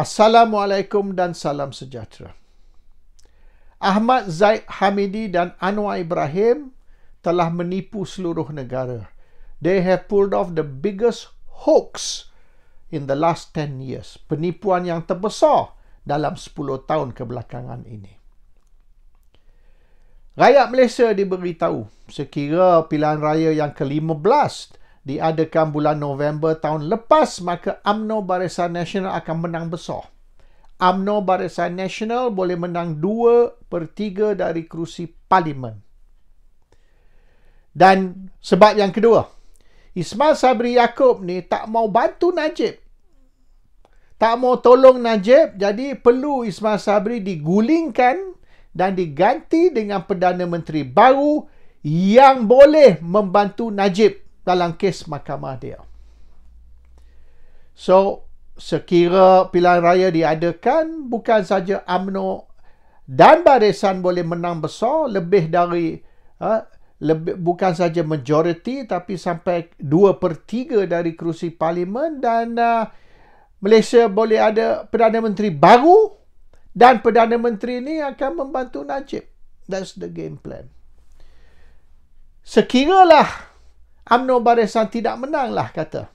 Assalamualaikum dan salam sejahtera. Ahmad Zaid Hamidi dan Anwar Ibrahim telah menipu seluruh negara. They have pulled off the biggest hoax in the last 10 years. Penipuan yang terbesar dalam 10 tahun kebelakangan ini. Rakyat Malaysia diberitahu sekira pilihan raya yang ke-15 diadakan bulan November tahun lepas, maka Amno Barisan Nasional akan menang besar. Amno Barisan Nasional boleh menang 2 per 3 dari kerusi parlimen. Dan sebab yang kedua, Ismail Sabri Yaakob ni tak mau bantu Najib. Tak mau tolong Najib, jadi perlu Ismail Sabri digulingkan dan diganti dengan Perdana Menteri baru yang boleh membantu Najib dalam kes mahkamah dia. So, sekira pilihan raya diadakan, bukan saja Amno dan barisan boleh menang besar lebih dari ha, lebih, bukan saja majoriti tapi sampai 2 per 3 dari kerusi parlimen dan uh, Malaysia boleh ada Perdana Menteri baru dan Perdana Menteri ini akan membantu Najib. That's the game plan. Sekiralah Amno Barisan tidak menang lah kata.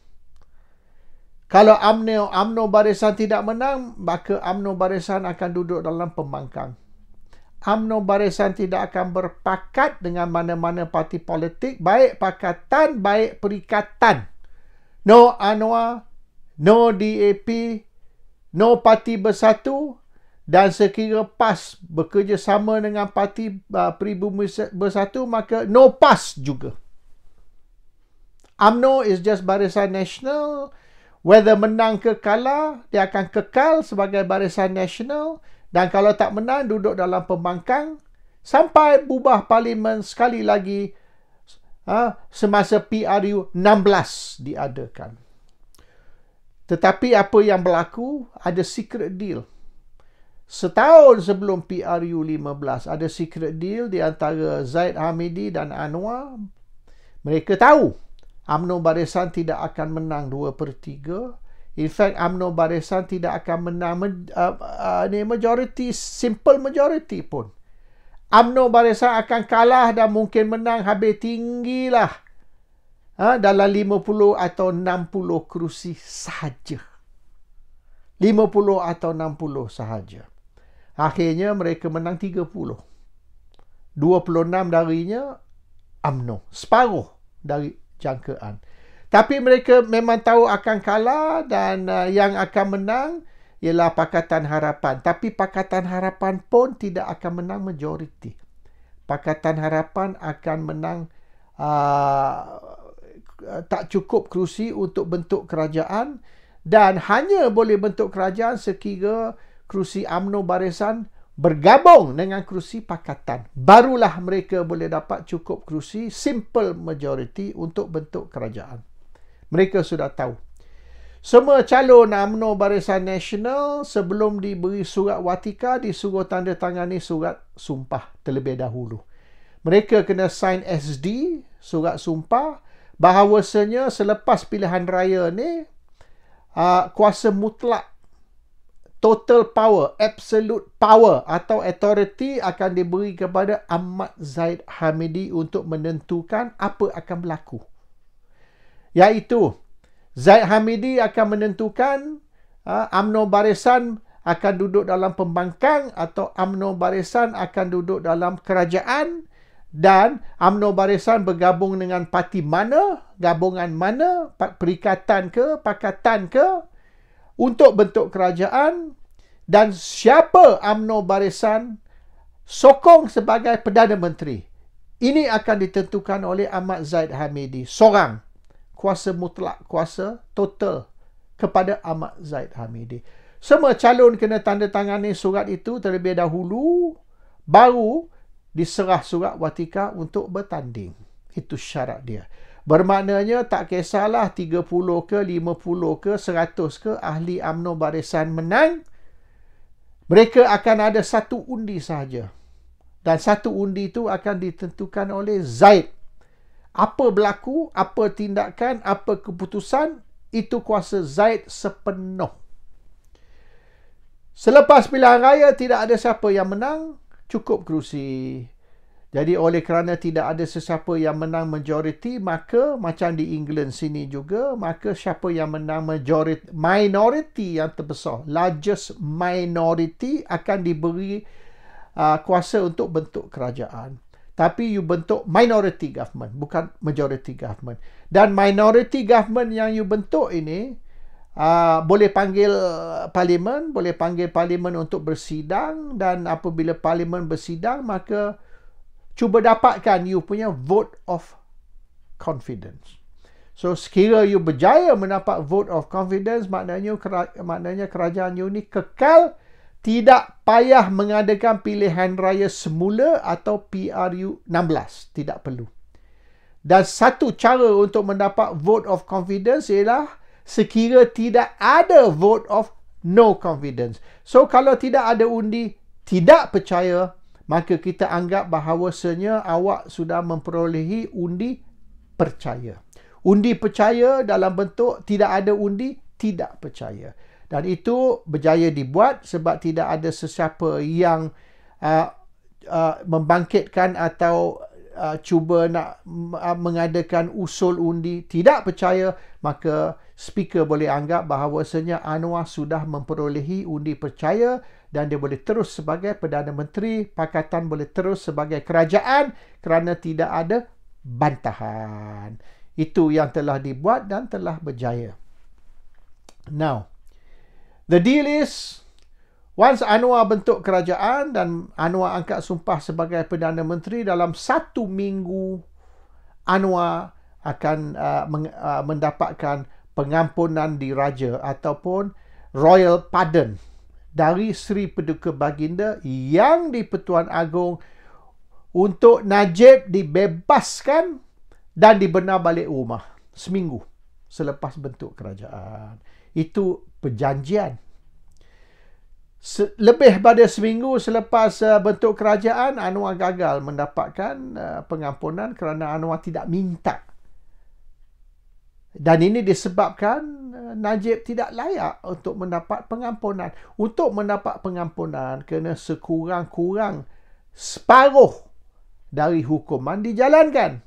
Kalau Amno Amno Barisan tidak menang, maka Amno Barisan akan duduk dalam pembangkang. Amno Barisan tidak akan berpakat dengan mana-mana parti politik, baik pakatan, baik perikatan. No Anwar, no DAP, no Parti Bersatu dan sekira PAS bekerjasama dengan Parti uh, Peribumi Bersatu, maka no PAS juga. Amno is just barisan nasional. Whether menang ke kalah, dia akan kekal sebagai barisan nasional. Dan kalau tak menang, duduk dalam pembangkang. Sampai bubah parlimen sekali lagi ha, semasa PRU 16 diadakan. Tetapi apa yang berlaku, ada secret deal. Setahun sebelum PRU 15, ada secret deal di antara Zaid Hamidi dan Anwar. Mereka tahu UMNO Barisan tidak akan menang 2 per 3. In fact, UMNO Barisan tidak akan menang uh, uh, majority, simple majority pun. UMNO Barisan akan kalah dan mungkin menang habis tinggilah. Ha, dalam 50 atau 60 kerusi sahaja. 50 atau 60 sahaja. Akhirnya mereka menang 30. 26 darinya UMNO. Separuh dari jangkaan. Tapi mereka memang tahu akan kalah dan uh, yang akan menang ialah Pakatan Harapan. Tapi Pakatan Harapan pun tidak akan menang majoriti. Pakatan Harapan akan menang uh, tak cukup kerusi untuk bentuk kerajaan dan hanya boleh bentuk kerajaan sekiranya kerusi UMNO Barisan bergabung dengan kerusi pakatan. Barulah mereka boleh dapat cukup kerusi simple majority untuk bentuk kerajaan. Mereka sudah tahu. Semua calon UMNO Barisan Nasional sebelum diberi surat watika disuruh tanda tangan ni surat sumpah terlebih dahulu. Mereka kena sign SD, surat sumpah, bahawasanya selepas pilihan raya ini ah, kuasa mutlak total power, absolute power atau authority akan diberi kepada Ahmad Zaid Hamidi untuk menentukan apa akan berlaku. Yaitu Zaid Hamidi akan menentukan uh, UMNO Barisan akan duduk dalam pembangkang atau amno Barisan akan duduk dalam kerajaan dan amno Barisan bergabung dengan parti mana, gabungan mana, perikatan ke, pakatan ke, untuk bentuk kerajaan dan siapa UMNO barisan sokong sebagai Perdana Menteri. Ini akan ditentukan oleh Ahmad Zaid Hamidi seorang kuasa mutlak, kuasa total kepada Ahmad Zaid Hamidi. Semua calon kena tanda tangani surat itu terlebih dahulu baru diserah surat watika untuk bertanding. Itu syarat dia. Bermaknanya tak kisahlah 30 ke 50 ke 100 ke ahli amno barisan menang. Mereka akan ada satu undi saja Dan satu undi itu akan ditentukan oleh Zaid. Apa berlaku, apa tindakan, apa keputusan, itu kuasa Zaid sepenuh. Selepas pilihan raya, tidak ada siapa yang menang. Cukup kerusi. Jadi oleh kerana tidak ada sesiapa yang menang majoriti, maka macam di England sini juga, maka siapa yang menang majoriti, minority yang terbesar, largest minority akan diberi uh, kuasa untuk bentuk kerajaan. Tapi you bentuk minority government, bukan majority government. Dan minority government yang you bentuk ini, Uh, boleh panggil parlimen, boleh panggil parlimen untuk bersidang dan apabila parlimen bersidang maka cuba dapatkan you punya vote of confidence. So sekira you berjaya mendapat vote of confidence, maknanya maknanya kerajaan you ni kekal tidak payah mengadakan pilihan raya semula atau PRU 16. Tidak perlu. Dan satu cara untuk mendapat vote of confidence ialah sekira tidak ada vote of no confidence. So kalau tidak ada undi, tidak percaya, maka kita anggap bahawasanya awak sudah memperolehi undi percaya. Undi percaya dalam bentuk tidak ada undi tidak percaya. Dan itu berjaya dibuat sebab tidak ada sesiapa yang uh, uh, membangkitkan atau uh, cuba nak uh, mengadakan usul undi tidak percaya, maka speaker boleh anggap bahawasanya Anwar sudah memperolehi undi percaya dan dia boleh terus sebagai Perdana Menteri, Pakatan boleh terus sebagai kerajaan kerana tidak ada bantahan. Itu yang telah dibuat dan telah berjaya. Now, the deal is once Anwar bentuk kerajaan dan Anwar angkat sumpah sebagai Perdana Menteri dalam satu minggu Anwar akan uh, uh mendapatkan pengampunan diraja ataupun royal pardon dari Sri Paduka Baginda yang di Pertuan Agong untuk Najib dibebaskan dan dibenar balik rumah seminggu selepas bentuk kerajaan. Itu perjanjian. Lebih pada seminggu selepas uh, bentuk kerajaan, Anwar gagal mendapatkan uh, pengampunan kerana Anwar tidak minta dan ini disebabkan eh, Najib tidak layak untuk mendapat pengampunan. Untuk mendapat pengampunan, kena sekurang-kurang separuh dari hukuman dijalankan.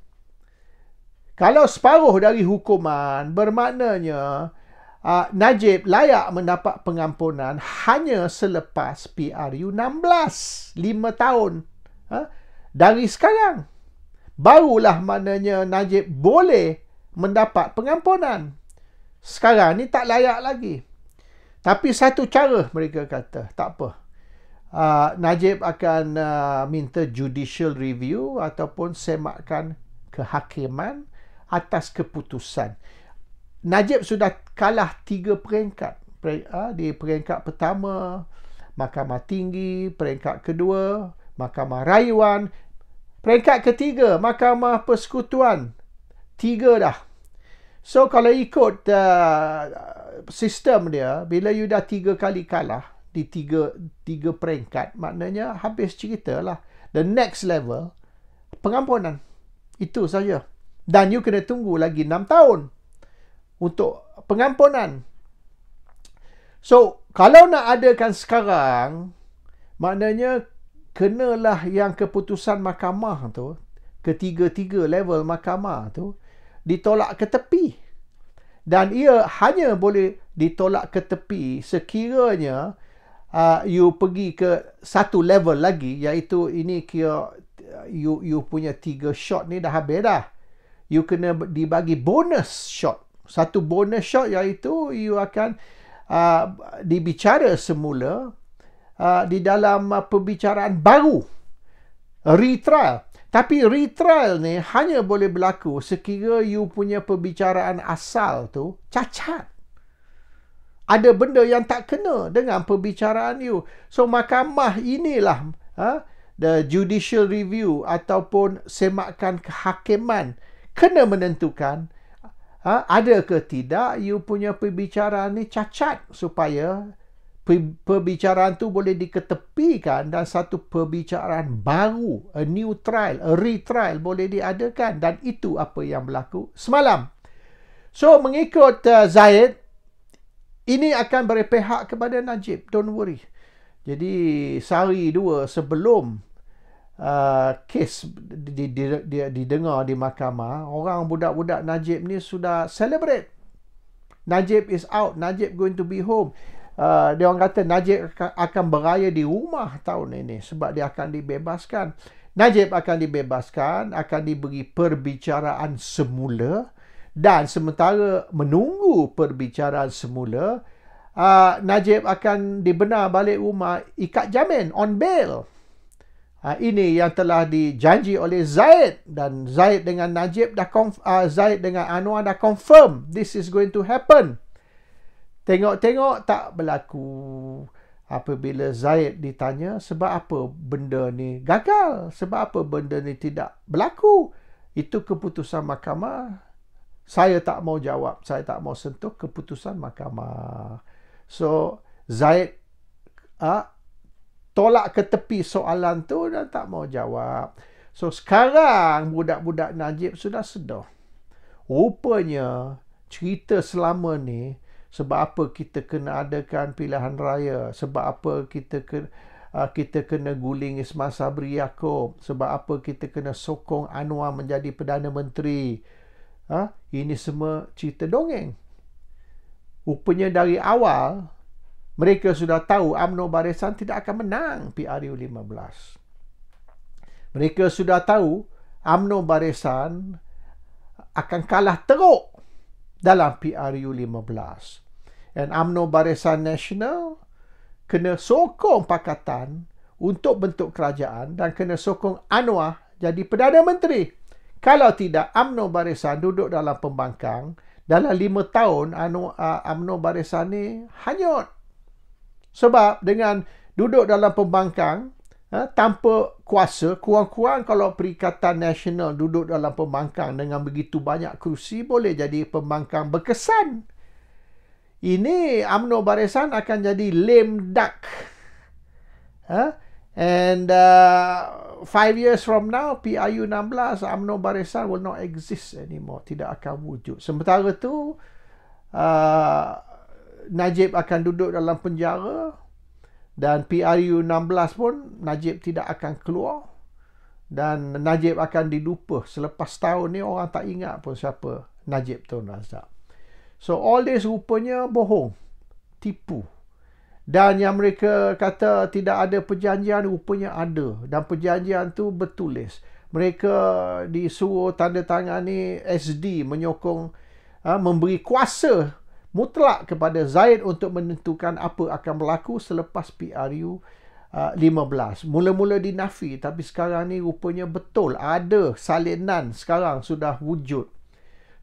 Kalau separuh dari hukuman, bermaknanya uh, Najib layak mendapat pengampunan hanya selepas PRU 16, 5 tahun. Ha? Dari sekarang, barulah maknanya Najib boleh mendapat pengampunan. Sekarang ni tak layak lagi. Tapi satu cara mereka kata, tak apa. Uh, Najib akan uh, minta judicial review ataupun semakan kehakiman atas keputusan. Najib sudah kalah tiga peringkat. Ah, di peringkat pertama, Mahkamah Tinggi. Peringkat kedua, Mahkamah Rayuan. Peringkat ketiga, Mahkamah Persekutuan. Tiga dah. So kalau ikut uh, sistem dia, bila you dah tiga kali kalah di tiga tiga peringkat, maknanya habis cerita lah. The next level, pengampunan. Itu saja. Dan you kena tunggu lagi enam tahun untuk pengampunan. So, kalau nak adakan sekarang, maknanya kenalah yang keputusan mahkamah tu, ketiga-tiga level mahkamah tu, ditolak ke tepi dan ia hanya boleh ditolak ke tepi sekiranya uh, you pergi ke satu level lagi iaitu ini kira uh, you you punya tiga shot ni dah habis dah you kena dibagi bonus shot satu bonus shot iaitu you akan uh, dibicara semula uh, di dalam uh, perbicaraan baru retrial tapi retrial ni hanya boleh berlaku sekira you punya perbicaraan asal tu cacat. Ada benda yang tak kena dengan perbicaraan you. So mahkamah inilah ha, the judicial review ataupun semakan kehakiman kena menentukan ha, ada ke tidak you punya perbicaraan ni cacat supaya perbicaraan tu boleh diketepikan dan satu perbicaraan baru, a new trial, a retrial boleh diadakan dan itu apa yang berlaku semalam. So mengikut uh, Zaid ini akan berpihak kepada Najib, don't worry. Jadi sehari dua sebelum uh, kes didengar di mahkamah, orang budak-budak Najib ni sudah celebrate. Najib is out, Najib going to be home. Ah, dia orang kata Najib akan beraya di rumah tahun ini sebab dia akan dibebaskan. Najib akan dibebaskan, akan diberi perbicaraan semula dan sementara menunggu perbicaraan semula, uh, Najib akan dibenar balik rumah ikat jamin on bail. Uh, ini yang telah dijanji oleh Zaid dan Zaid dengan Najib dah uh, Zaid dengan Anwar dah confirm this is going to happen. Tengok-tengok tak berlaku apabila Zaid ditanya sebab apa benda ni gagal, sebab apa benda ni tidak berlaku. Itu keputusan mahkamah. Saya tak mau jawab, saya tak mau sentuh keputusan mahkamah. So Zaid ha, tolak ke tepi soalan tu dan tak mau jawab. So sekarang budak-budak Najib sudah sedar. Rupanya cerita selama ni sebab apa kita kena adakan pilihan raya sebab apa kita kena, ah, kita kena guling Ismasa Sabri Yaakob sebab apa kita kena sokong Anwar menjadi Perdana Menteri ha? ini semua cerita dongeng rupanya dari awal mereka sudah tahu UMNO Barisan tidak akan menang PRU15 mereka sudah tahu UMNO Barisan akan kalah teruk dalam PRU 15. And UMNO Barisan Nasional kena sokong pakatan untuk bentuk kerajaan dan kena sokong Anwar jadi Perdana Menteri. Kalau tidak, UMNO Barisan duduk dalam pembangkang dalam lima tahun UMNO uh, Barisan ini hanyut. Sebab dengan duduk dalam pembangkang, ha, tanpa kuasa, kurang-kurang kalau Perikatan Nasional duduk dalam pembangkang dengan begitu banyak kerusi, boleh jadi pembangkang berkesan. Ini UMNO Barisan akan jadi lame duck. Ha? And uh, five years from now, PIU 16, UMNO Barisan will not exist anymore. Tidak akan wujud. Sementara itu, uh, Najib akan duduk dalam penjara dan PRU 16 pun Najib tidak akan keluar dan Najib akan dilupa selepas tahun ni orang tak ingat pun siapa Najib Tun Nazak. So all this rupanya bohong, tipu. Dan yang mereka kata tidak ada perjanjian rupanya ada dan perjanjian tu bertulis. Mereka disuruh tanda tangan ni SD menyokong ha, memberi kuasa mutlak kepada Zaid untuk menentukan apa akan berlaku selepas PRU 15. Uh, Mula-mula dinafi tapi sekarang ni rupanya betul ada salinan sekarang sudah wujud.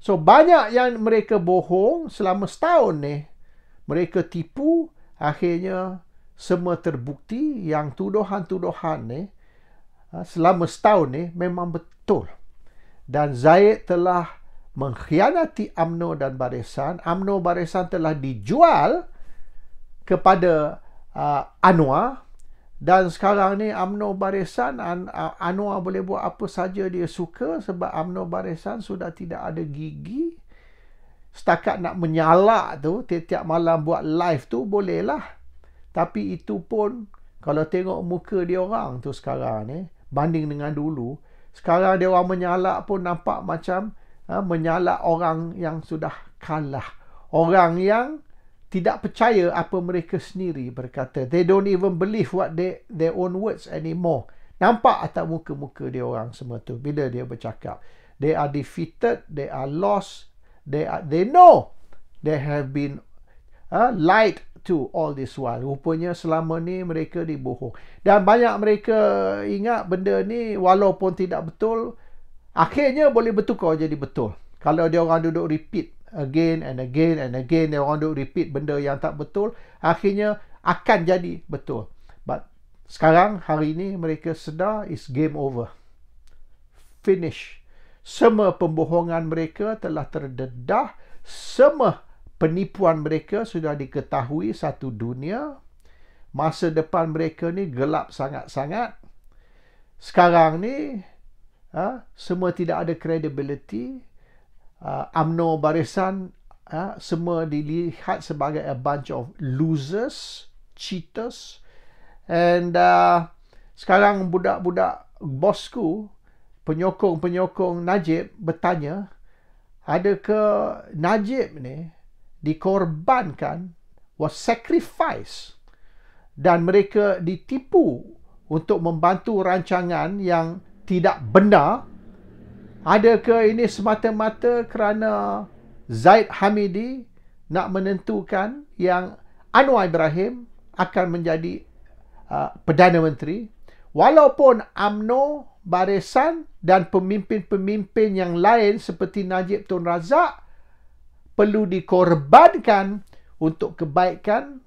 So banyak yang mereka bohong selama setahun ni. Mereka tipu akhirnya semua terbukti yang tuduhan-tuduhan ni uh, selama setahun ni memang betul. Dan Zaid telah mengkhianati Amno dan barisan. Amno barisan telah dijual kepada uh, Anwar dan sekarang ni Amno barisan An- uh, Anwar boleh buat apa saja dia suka sebab Amno barisan sudah tidak ada gigi setakat nak menyalak tu tiap-tiap malam buat live tu bolehlah tapi itu pun kalau tengok muka dia orang tu sekarang ni banding dengan dulu sekarang dia orang menyalak pun nampak macam ha, menyalah orang yang sudah kalah. Orang yang tidak percaya apa mereka sendiri berkata. They don't even believe what they, their own words anymore. Nampak atas muka-muka dia orang semua tu bila dia bercakap. They are defeated, they are lost, they are, they know they have been uh, lied to all this while. Rupanya selama ni mereka dibohong. Dan banyak mereka ingat benda ni walaupun tidak betul, Akhirnya boleh bertukar jadi betul. Kalau dia orang duduk repeat again and again and again. Dia orang duduk repeat benda yang tak betul. Akhirnya akan jadi betul. But sekarang hari ini mereka sedar is game over. Finish. Semua pembohongan mereka telah terdedah. Semua penipuan mereka sudah diketahui satu dunia. Masa depan mereka ni gelap sangat-sangat. Sekarang ni ha, semua tidak ada credibility ha, uh, amno barisan ha, semua dilihat sebagai a bunch of losers cheaters and uh, sekarang budak-budak bosku penyokong-penyokong Najib bertanya adakah Najib ni dikorbankan was sacrifice dan mereka ditipu untuk membantu rancangan yang tidak benar adakah ini semata-mata kerana Zaid Hamidi nak menentukan yang Anwar Ibrahim akan menjadi uh, Perdana Menteri walaupun AMNO barisan dan pemimpin-pemimpin yang lain seperti Najib Tun Razak perlu dikorbankan untuk kebaikan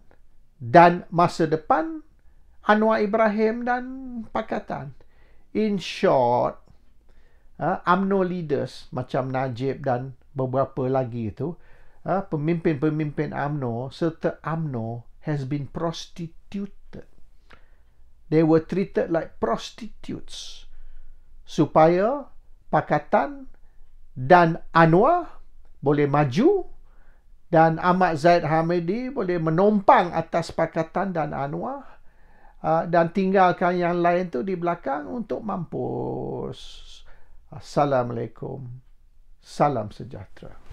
dan masa depan Anwar Ibrahim dan pakatan in short amno ah, uh, leaders macam Najib dan beberapa lagi itu uh, ah, pemimpin-pemimpin amno serta amno has been prostituted they were treated like prostitutes supaya pakatan dan Anwar boleh maju dan Ahmad Zaid Hamidi boleh menumpang atas pakatan dan Anwar Ah, dan tinggalkan yang lain tu di belakang untuk mampus. Assalamualaikum. Salam sejahtera.